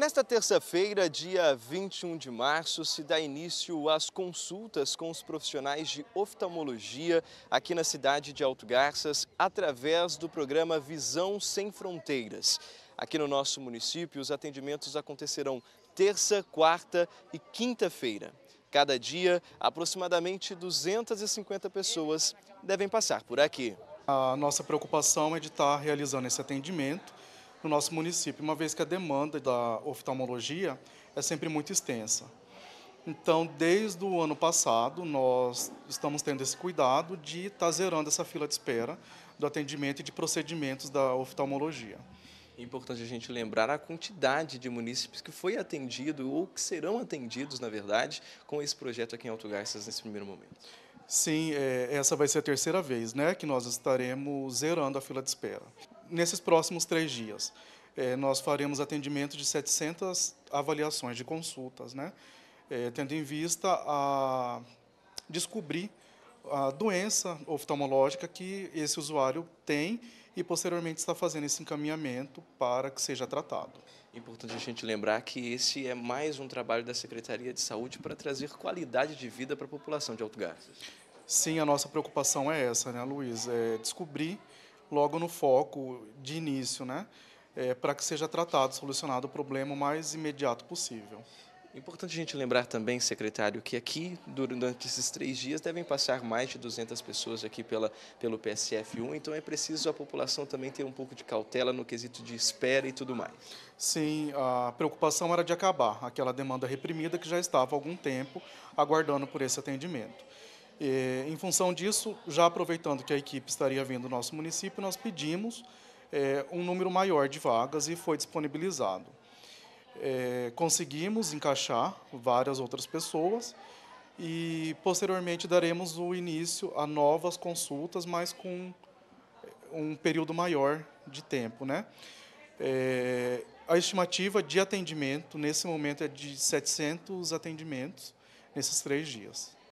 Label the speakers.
Speaker 1: Nesta terça-feira, dia 21 de março, se dá início às consultas com os profissionais de oftalmologia aqui na cidade de Alto Garças, através do programa Visão Sem Fronteiras. Aqui no nosso município, os atendimentos acontecerão terça, quarta e quinta-feira. Cada dia, aproximadamente 250 pessoas devem passar por aqui. A nossa
Speaker 2: preocupação é de estar realizando esse atendimento no nosso município, uma vez que a demanda da oftalmologia é sempre muito extensa. Então, desde o ano passado, nós estamos tendo esse cuidado de estar tá zerando essa fila de espera do atendimento
Speaker 1: e de procedimentos da oftalmologia. É importante a gente lembrar a quantidade de munícipes que foi atendido ou que serão atendidos, na verdade, com esse projeto aqui em Alto Garças nesse primeiro momento.
Speaker 2: Sim, é, essa vai ser a terceira vez né, que nós estaremos zerando a fila de espera nesses próximos três dias. É, nós faremos atendimento de 700 avaliações de consultas, né? É, tendo em vista a descobrir a doença oftalmológica que esse usuário tem e posteriormente está fazendo esse encaminhamento
Speaker 1: para que seja tratado. Importante a gente lembrar que esse é mais um trabalho da Secretaria de Saúde para trazer qualidade de vida para a população de Alto Garças.
Speaker 2: Sim, a nossa preocupação é essa, né, Luiz? É descobrir logo no foco de início, né? É, para que seja tratado, solucionado o problema o
Speaker 1: mais imediato possível. Importante a gente lembrar também, secretário, que aqui, durante esses três dias, devem passar mais de 200 pessoas aqui pela, pelo PSF1, então é preciso a população também ter um pouco de cautela no quesito de espera e tudo mais.
Speaker 2: Sim, a preocupação era de acabar aquela demanda reprimida que já estava há algum tempo aguardando por esse atendimento. E, eh, em função disso, já aproveitando que a equipe estaria vindo do nosso município, nós pedimos é, um número maior de vagas e foi disponibilizado. É, conseguimos encaixar várias outras pessoas e, posteriormente, daremos o início a novas consultas, mas com um período maior de tempo. Né? É, a estimativa de atendimento, nesse momento, é de 700 atendimentos nesses três dias.